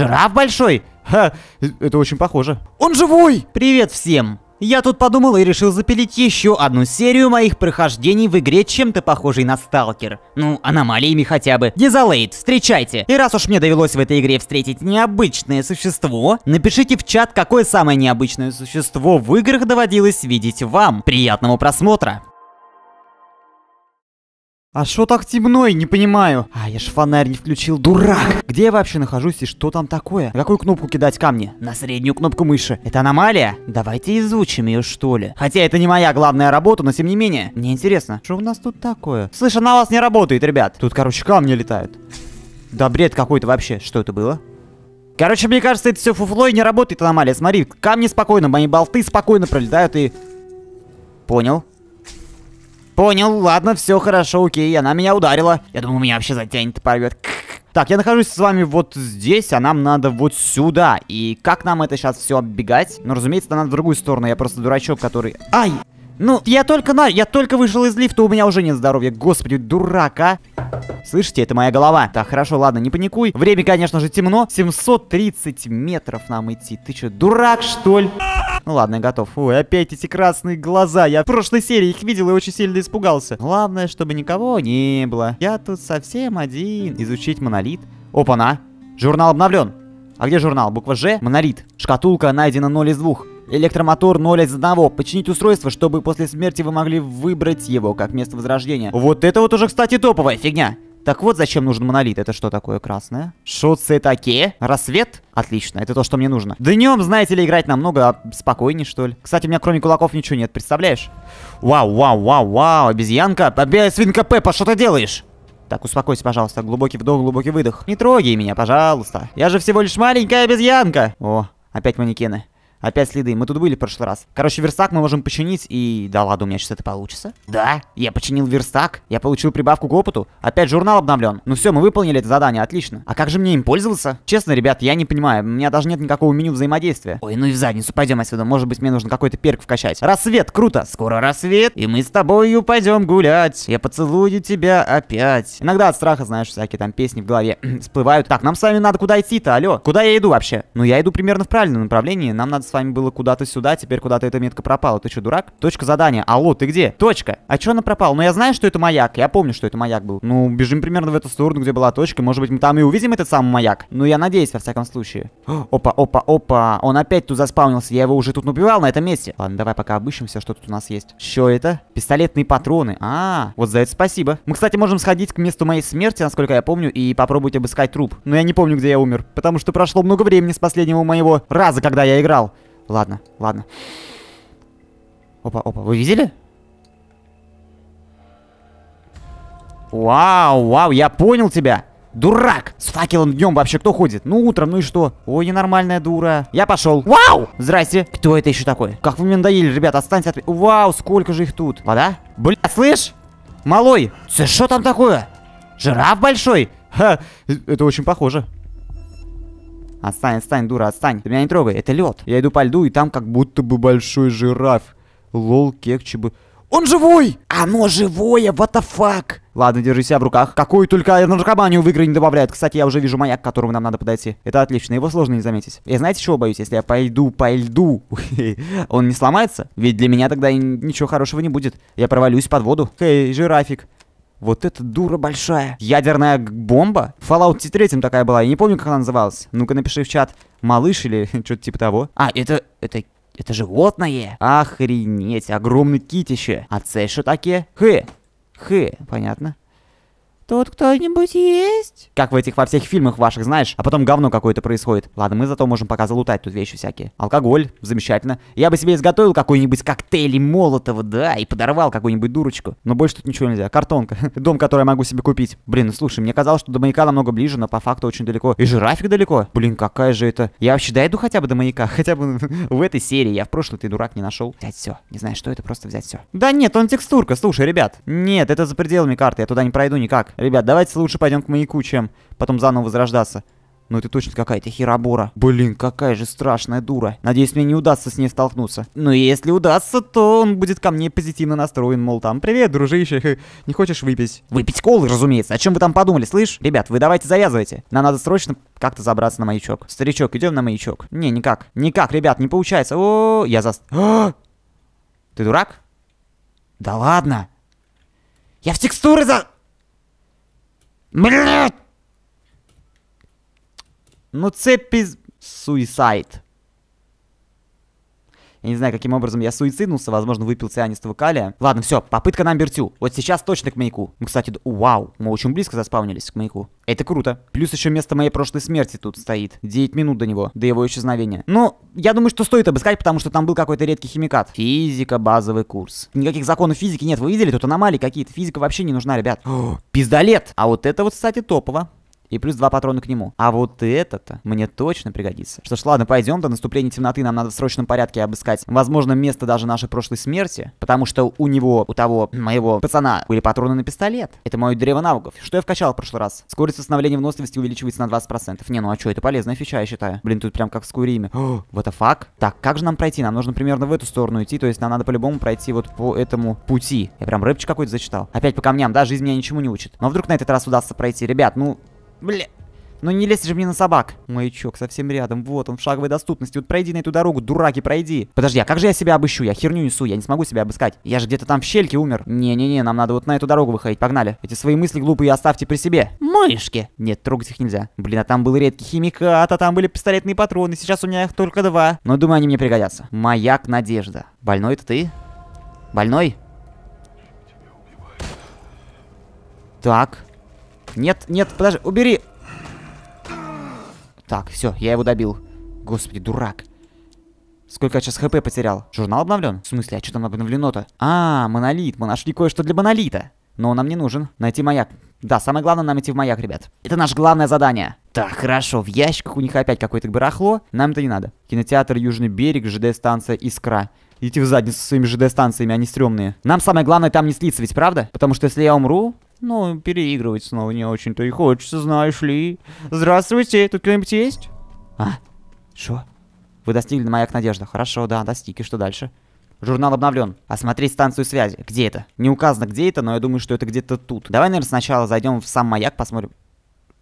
Жираф большой? Ха, это очень похоже. Он живой! Привет всем! Я тут подумал и решил запилить еще одну серию моих прохождений в игре чем-то похожей на Сталкер. Ну, аномалиями хотя бы. Дизалейт, встречайте! И раз уж мне довелось в этой игре встретить необычное существо, напишите в чат, какое самое необычное существо в играх доводилось видеть вам. Приятного просмотра! А что так темно, я не понимаю. А, я ж фонарь не включил, дурак. Где я вообще нахожусь и что там такое? На какую кнопку кидать камни? На среднюю кнопку мыши. Это аномалия? Давайте изучим ее, что ли. Хотя это не моя главная работа, но тем не менее. Мне интересно, что у нас тут такое? Слышь, она у вас не работает, ребят. Тут, короче, камни летают. Да бред какой-то вообще. Что это было? Короче, мне кажется, это все фуфло и не работает аномалия. Смотри, камни спокойно, мои болты спокойно пролетают и... Понял. Понял, ладно, все хорошо, окей, она меня ударила. Я думаю, меня вообще затянет, и порвет. Так, я нахожусь с вами вот здесь, а нам надо вот сюда. И как нам это сейчас все оббегать? Ну, разумеется, надо в другую сторону. Я просто дурачок, который... Ай! Ну, я только на... Я только вышел из лифта, у меня уже нет здоровья. Господи, дурак, а. Слышите, это моя голова. Так, хорошо, ладно, не паникуй. Время, конечно же, темно. 730 метров нам идти. Ты что, дурак, что ли? Ну ладно, я готов. Ой, опять эти красные глаза. Я в прошлой серии их видел и очень сильно испугался. Главное, чтобы никого не было. Я тут совсем один. Изучить монолит. Опа-на. Журнал обновлен. А где журнал? Буква Ж, монолит. Шкатулка найдена 0 из 2 электромотор 0 из 1, починить устройство, чтобы после смерти вы могли выбрать его как место возрождения. Вот это вот уже, кстати, топовая фигня. Так вот, зачем нужен монолит? Это что такое красное? Шутцы такие? Рассвет? Отлично, это то, что мне нужно. Днем, знаете ли, играть намного спокойнее что ли. Кстати, у меня кроме кулаков ничего нет, представляешь? Вау, вау, вау, вау, обезьянка. Свинка Пеппа, что ты делаешь? Так, успокойся, пожалуйста. Глубокий вдох, глубокий выдох. Не трогай меня, пожалуйста. Я же всего лишь маленькая обезьянка. О, опять манекены. Опять следы. Мы тут были в прошлый раз. Короче, верстак мы можем починить. И да ладно, у меня сейчас это получится. Да, я починил верстак. Я получил прибавку к опыту. Опять журнал обновлен. Ну все, мы выполнили это задание. Отлично. А как же мне им пользоваться? Честно, ребят, я не понимаю. У меня даже нет никакого меню взаимодействия. Ой, ну и в задницу. Пойдем отсюда. Может быть, мне нужно какой-то перк вкачать. Рассвет, круто. Скоро рассвет. И мы с тобою пойдем гулять. Я поцелую тебя опять. Иногда от страха, знаешь, всякие там песни в голове всплывают. Так, нам с вами надо куда идти-то, алло? Куда я иду вообще? Ну, я иду примерно в правильном направлении. Нам надо с вами было куда-то сюда, теперь куда-то эта метка пропала. Ты что, дурак? Точка задания. Алло, ты где? Точка. А чё она пропала? Ну, я знаю, что это маяк. Я помню, что это маяк был. Ну, бежим примерно в эту сторону, где была точка. Может быть, мы там и увидим этот самый маяк. Ну, я надеюсь, во всяком случае. опа, опа, опа. Он опять тут заспаунился. Я его уже тут убивал на этом месте. Ладно, давай пока обыщемся, что тут у нас есть. Что это? Пистолетные патроны. А, вот за это спасибо. Мы, кстати, можем сходить к месту моей смерти, насколько я помню, и попробовать обыскать труп. Но я не помню, где я умер, потому что прошло много времени с последнего моего раза, когда я играл. Ладно, ладно. Опа, опа, вы видели? Вау, вау, я понял тебя. Дурак! С факелом днем вообще кто ходит? Ну, утром, ну и что? Ой, ненормальная дура. Я пошел. Вау! Здрасте. Кто это еще такой? Как вы мне надоели, ребят? останьте от Вау, сколько же их тут. Вода? Бля, слышь? Малой, что там такое? Жираф большой? Ха, это очень похоже. Отстань, отстань, дура, отстань. Ты меня не трогай, это лед. Я иду по льду, и там как будто бы большой жираф. Лол, кекчи бы... Он живой! Оно живое, what the fuck? Ладно, держи себя в руках. Какую только наркоманию в игры не добавляют. Кстати, я уже вижу маяк, к которому нам надо подойти. Это отлично, его сложно не заметить. Я знаете, чего боюсь? Если я пойду по льду, он не сломается? Ведь для меня тогда ничего хорошего не будет. Я провалюсь под воду. Эй, жирафик. Вот это дура большая. Ядерная бомба? Fallout 3 такая была, я не помню, как она называлась. Ну-ка напиши в чат, малыш или что-то типа того. А, это... это... Это животное? Охренеть, огромный китище. А це что такие? Хы. Хы, понятно. Тут кто-нибудь есть? Как в этих во всех фильмах ваших, знаешь, а потом говно какое-то происходит. Ладно, мы зато можем пока залутать тут вещи всякие. Алкоголь, замечательно. Я бы себе изготовил какой-нибудь коктейль молотого, да, и подорвал какую-нибудь дурочку. Но больше тут ничего нельзя. Картонка. Дом, который я могу себе купить. Блин, ну слушай, мне казалось, что до маяка намного ближе, но по факту очень далеко. И жирафик далеко. Блин, какая же это. Я вообще дойду хотя бы до маяка, хотя бы в этой серии. Я в прошлый ты дурак не нашел. Взять все. Не знаю, что это, просто взять все. Да нет, он текстурка. Слушай, ребят. Нет, это за пределами карты. Я туда не пройду никак. Ребят, давайте лучше пойдем к маяку, чем потом заново возрождаться. Ну это точно какая-то херобора. Блин, какая же страшная дура. Надеюсь, мне не удастся с ней столкнуться. Но если удастся, то он будет ко мне позитивно настроен. Мол, там, привет, дружище, не хочешь выпить? Выпить колы, разумеется. О чем вы там подумали, слышь? Ребят, вы давайте завязывайте. Нам надо срочно как-то забраться на маячок. Старичок, идем на маячок. Не, никак. Никак, ребят, не получается. О, -о, -о я за... «А!» ты дурак? Да ладно. Я в текстуры за... Блять! Ну це піз... Суїсайд. Я не знаю, каким образом я суициднулся, возможно, выпил цианистого калия. Ладно, все, попытка нам бертю. Вот сейчас точно к маяку. Мы, ну, кстати, д... вау, мы очень близко заспавнились к маяку. Это круто. Плюс еще место моей прошлой смерти тут стоит. 9 минут до него, до его исчезновения. Но я думаю, что стоит обыскать, потому что там был какой-то редкий химикат. Физика, базовый курс. Никаких законов физики нет, вы видели? Тут аномалии какие-то. Физика вообще не нужна, ребят. О, пиздолет! А вот это вот, кстати, топово и плюс два патрона к нему. А вот это-то мне точно пригодится. Что ж, ладно, пойдем до наступления темноты, нам надо в срочном порядке обыскать, возможно, место даже нашей прошлой смерти, потому что у него, у того, моего пацана, были патроны на пистолет. Это мое древо навыков. Что я вкачал в прошлый раз? Скорость восстановления выносливости увеличивается на 20%. Не, ну а что, это полезная фича, я считаю. Блин, тут прям как в Скуриме. Вот это fuck? Так, как же нам пройти? Нам нужно примерно в эту сторону идти, то есть нам надо по-любому пройти вот по этому пути. Я прям рэпчик какой-то зачитал. Опять по камням, да, жизнь меня ничему не учит. Но вдруг на этот раз удастся пройти. Ребят, ну, Бля. Ну не лезь же мне на собак. Маячок совсем рядом. Вот он в шаговой доступности. Вот пройди на эту дорогу, дураки, пройди. Подожди, а как же я себя обыщу? Я херню несу, я не смогу себя обыскать. Я же где-то там в щельке умер. Не-не-не, нам надо вот на эту дорогу выходить. Погнали. Эти свои мысли глупые оставьте при себе. Мышки. Нет, трогать их нельзя. Блин, а там был редкий химикат, а там были пистолетные патроны. Сейчас у меня их только два. Но думаю, они мне пригодятся. Маяк Надежда. Больной это ты? Больной? Так. Нет, нет, подожди, убери. Так, все, я его добил. Господи, дурак. Сколько я сейчас хп потерял? Журнал обновлен? В смысле, а что там обновлено-то? А, монолит. Мы нашли кое-что для монолита. Но он нам не нужен. Найти маяк. Да, самое главное нам идти в маяк, ребят. Это наше главное задание. Так, хорошо, в ящиках у них опять какое-то барахло. Нам это не надо. Кинотеатр Южный берег, ЖД-станция Искра. Идите в задницу со своими ЖД-станциями, они стрёмные. Нам самое главное там не слиться ведь, правда? Потому что если я умру, но переигрывать снова не очень-то и хочется, знаешь ли. Здравствуйте, тут кто-нибудь есть? А? Что? Вы достигли маяк надежда. Хорошо, да, достиг. И что дальше? Журнал обновлен. Осмотреть станцию связи. Где это? Не указано, где это, но я думаю, что это где-то тут. Давай, наверное, сначала зайдем в сам маяк, посмотрим.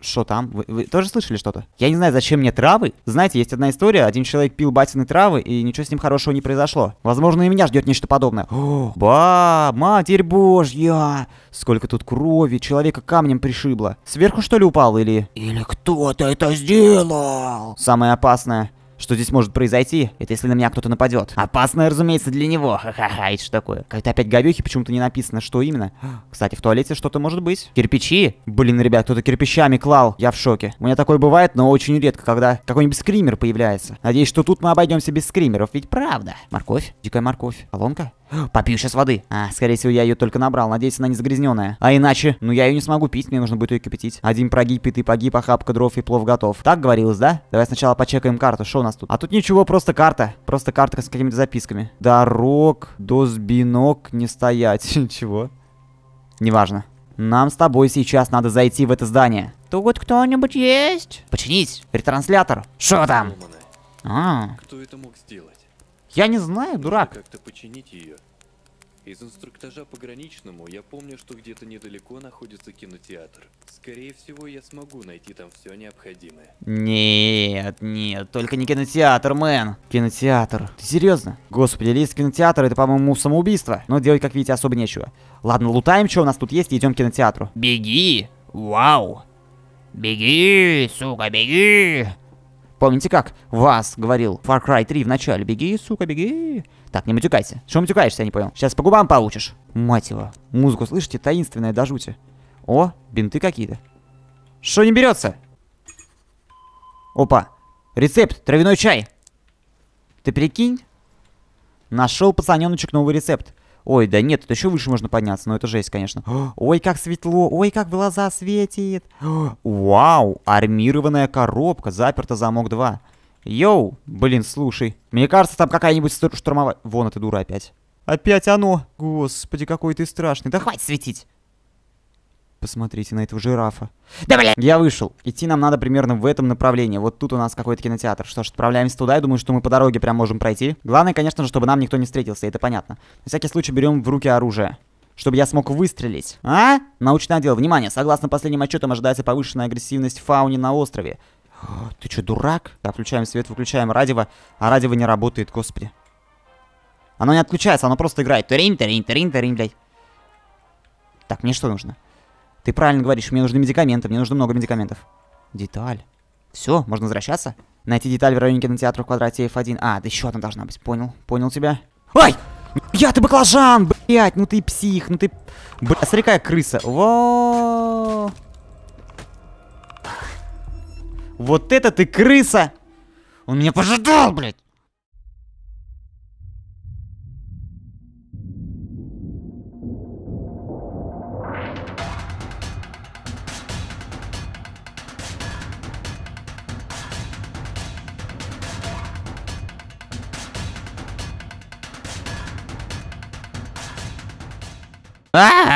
Что там? Вы, вы тоже слышали что-то? Я не знаю, зачем мне травы. Знаете, есть одна история. Один человек пил батины травы, и ничего с ним хорошего не произошло. Возможно, и меня ждет нечто подобное. О, ба, матерь божья! Сколько тут крови, человека камнем пришибло. Сверху что ли упал или... Или кто-то это сделал? Самое опасное. Что здесь может произойти? Это если на меня кто-то нападет. Опасное, разумеется, для него. Ха-ха-ха, это что такое? Как-то опять говюхи, почему-то не написано, что именно. Кстати, в туалете что-то может быть. Кирпичи? Блин, ребят, кто-то кирпичами клал. Я в шоке. У меня такое бывает, но очень редко, когда какой-нибудь скример появляется. Надеюсь, что тут мы обойдемся без скримеров, ведь правда. Морковь. Дикая морковь. Колонка? Попью сейчас воды. А, скорее всего, я ее только набрал. Надеюсь, она не загрязненная. А иначе, ну я ее не смогу пить, мне нужно будет ее кипятить. Один прогиб, и ты погиб, охапка а дров и плов готов. Так говорилось, да? Давай сначала почекаем карту. Что у нас тут? А тут ничего, просто карта. Просто карта с какими-то записками. Дорог, дозбинок, не стоять. ничего. Неважно. Нам с тобой сейчас надо зайти в это здание. Тут кто-нибудь есть? Починись. Ретранслятор. Что там? А. Кто это мог сделать? Я не знаю, дурак. Как-то починить ее. Из инструктажа пограничному я помню, что где-то недалеко находится кинотеатр. Скорее всего, я смогу найти там все необходимое. Нет, нет, только не кинотеатр, мэн. Кинотеатр. Ты серьезно? Господи, лист кинотеатра это, по-моему, самоубийство. Но делать, как видите, особо нечего. Ладно, лутаем, что у нас тут есть, и идем к кинотеатру. Беги! Вау! Беги, сука, беги! Помните, как вас говорил Far Cry 3 в начале? Беги, сука, беги. Так, не матюкайся. Что матюкаешься, я не понял. Сейчас по губам получишь. Мать его. Музыку слышите? Таинственная до жути. О, бинты какие-то. Что не берется? Опа. Рецепт. Травяной чай. Ты прикинь? Нашел пацаненочек новый рецепт. Ой, да нет, это еще выше можно подняться, но это жесть, конечно. Ой, как светло, ой, как в глаза светит. Вау, армированная коробка, заперто замок 2. Йоу, блин, слушай. Мне кажется, там какая-нибудь штурмовая... Вон эта дура опять. Опять оно. Господи, какой ты страшный. Да хватит светить. Посмотрите на этого жирафа. Да, бля. Я вышел. Идти нам надо примерно в этом направлении. Вот тут у нас какой-то кинотеатр. Что ж, отправляемся туда. Я думаю, что мы по дороге прям можем пройти. Главное, конечно же, чтобы нам никто не встретился. Это понятно. На всякий случай берем в руки оружие чтобы я смог выстрелить. А? Научный отдел, внимание, согласно последним отчетам ожидается повышенная агрессивность фауни на острове. О, а, ты что, дурак? Да, включаем свет, выключаем радио, а радио не работает, господи. Оно не отключается, оно просто играет. Трин, трин, трин, трин, блядь. Так, мне что нужно? Ты правильно говоришь, мне нужны медикаменты, мне нужно много медикаментов. Деталь. Все, можно возвращаться? Найти деталь в районе кинотеатра в квадрате F1. А, да еще одна должна быть. Понял, понял тебя. Ай! Я ты баклажан, блять, ну ты псих, ну ты... Бля, смотри, какая крыса. Во! Вот это ты крыса! Он меня пожидал, блядь! Ah!